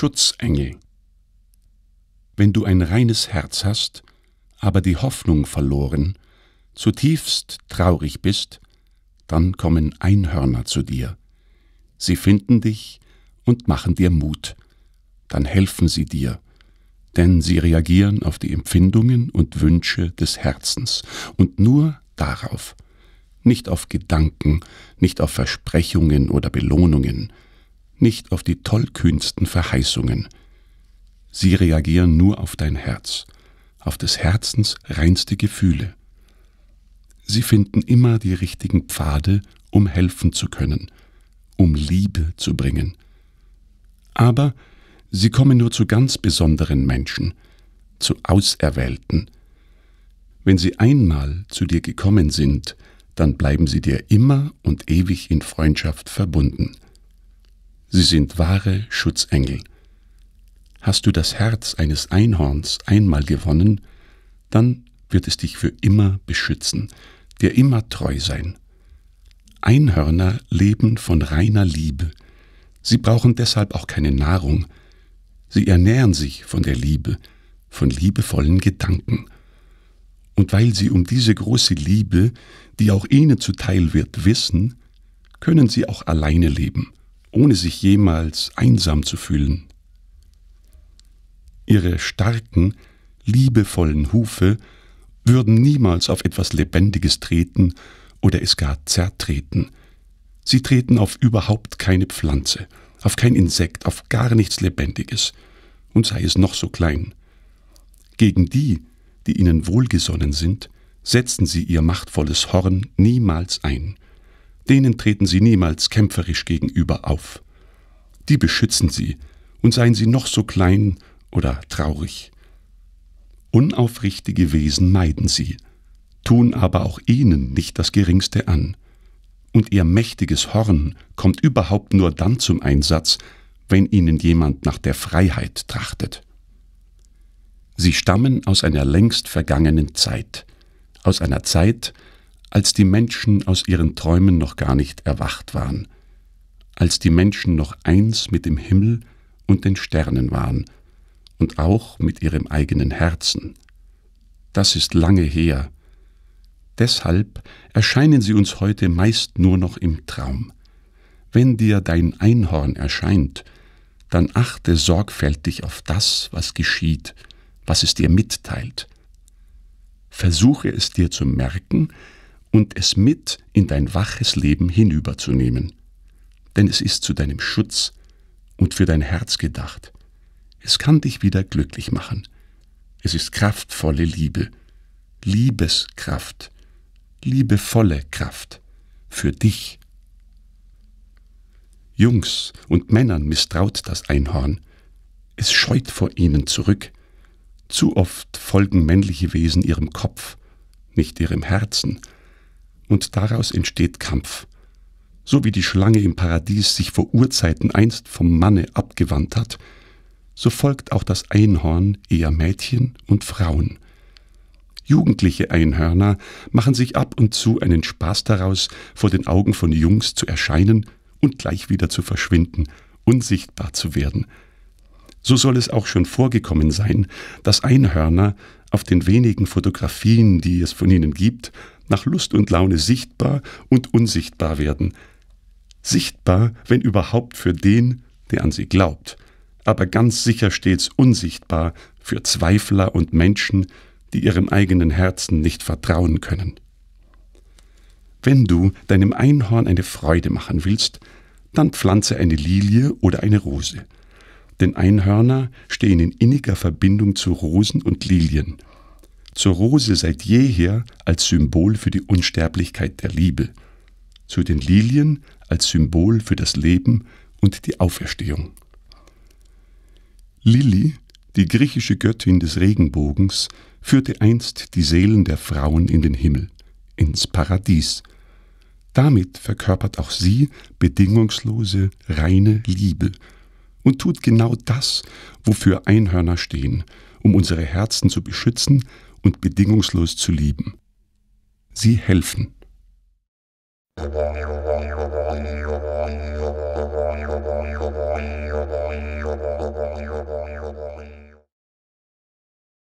Schutzengel. Wenn du ein reines Herz hast, aber die Hoffnung verloren, zutiefst traurig bist, dann kommen Einhörner zu dir. Sie finden dich und machen dir Mut. Dann helfen sie dir, denn sie reagieren auf die Empfindungen und Wünsche des Herzens und nur darauf, nicht auf Gedanken, nicht auf Versprechungen oder Belohnungen, nicht auf die tollkühnsten Verheißungen. Sie reagieren nur auf dein Herz, auf des Herzens reinste Gefühle. Sie finden immer die richtigen Pfade, um helfen zu können, um Liebe zu bringen. Aber sie kommen nur zu ganz besonderen Menschen, zu Auserwählten. Wenn sie einmal zu dir gekommen sind, dann bleiben sie dir immer und ewig in Freundschaft verbunden. Sie sind wahre Schutzengel. Hast du das Herz eines Einhorns einmal gewonnen, dann wird es dich für immer beschützen, dir immer treu sein. Einhörner leben von reiner Liebe. Sie brauchen deshalb auch keine Nahrung. Sie ernähren sich von der Liebe, von liebevollen Gedanken. Und weil sie um diese große Liebe, die auch ihnen zuteil wird, wissen, können sie auch alleine leben ohne sich jemals einsam zu fühlen. Ihre starken, liebevollen Hufe würden niemals auf etwas Lebendiges treten oder es gar zertreten. Sie treten auf überhaupt keine Pflanze, auf kein Insekt, auf gar nichts Lebendiges, und sei es noch so klein. Gegen die, die ihnen wohlgesonnen sind, setzen sie ihr machtvolles Horn niemals ein – denen treten sie niemals kämpferisch gegenüber auf. Die beschützen sie, und seien sie noch so klein oder traurig. Unaufrichtige Wesen meiden sie, tun aber auch ihnen nicht das geringste an. Und ihr mächtiges Horn kommt überhaupt nur dann zum Einsatz, wenn ihnen jemand nach der Freiheit trachtet. Sie stammen aus einer längst vergangenen Zeit, aus einer Zeit, als die Menschen aus ihren Träumen noch gar nicht erwacht waren, als die Menschen noch eins mit dem Himmel und den Sternen waren und auch mit ihrem eigenen Herzen. Das ist lange her. Deshalb erscheinen sie uns heute meist nur noch im Traum. Wenn dir dein Einhorn erscheint, dann achte sorgfältig auf das, was geschieht, was es dir mitteilt. Versuche es dir zu merken, und es mit in dein waches Leben hinüberzunehmen. Denn es ist zu deinem Schutz und für dein Herz gedacht. Es kann dich wieder glücklich machen. Es ist kraftvolle Liebe, Liebeskraft, liebevolle Kraft für dich. Jungs und Männern misstraut das Einhorn. Es scheut vor ihnen zurück. Zu oft folgen männliche Wesen ihrem Kopf, nicht ihrem Herzen, und daraus entsteht Kampf. So wie die Schlange im Paradies sich vor Urzeiten einst vom Manne abgewandt hat, so folgt auch das Einhorn eher Mädchen und Frauen. Jugendliche Einhörner machen sich ab und zu einen Spaß daraus, vor den Augen von Jungs zu erscheinen und gleich wieder zu verschwinden, unsichtbar zu werden – so soll es auch schon vorgekommen sein, dass Einhörner auf den wenigen Fotografien, die es von ihnen gibt, nach Lust und Laune sichtbar und unsichtbar werden. Sichtbar, wenn überhaupt für den, der an sie glaubt, aber ganz sicher stets unsichtbar für Zweifler und Menschen, die ihrem eigenen Herzen nicht vertrauen können. Wenn du deinem Einhorn eine Freude machen willst, dann pflanze eine Lilie oder eine Rose – denn Einhörner stehen in inniger Verbindung zu Rosen und Lilien. Zur Rose seit jeher als Symbol für die Unsterblichkeit der Liebe, zu den Lilien als Symbol für das Leben und die Auferstehung. Lili, die griechische Göttin des Regenbogens, führte einst die Seelen der Frauen in den Himmel, ins Paradies. Damit verkörpert auch sie bedingungslose, reine Liebe, und tut genau das, wofür Einhörner stehen, um unsere Herzen zu beschützen und bedingungslos zu lieben. Sie helfen. Musik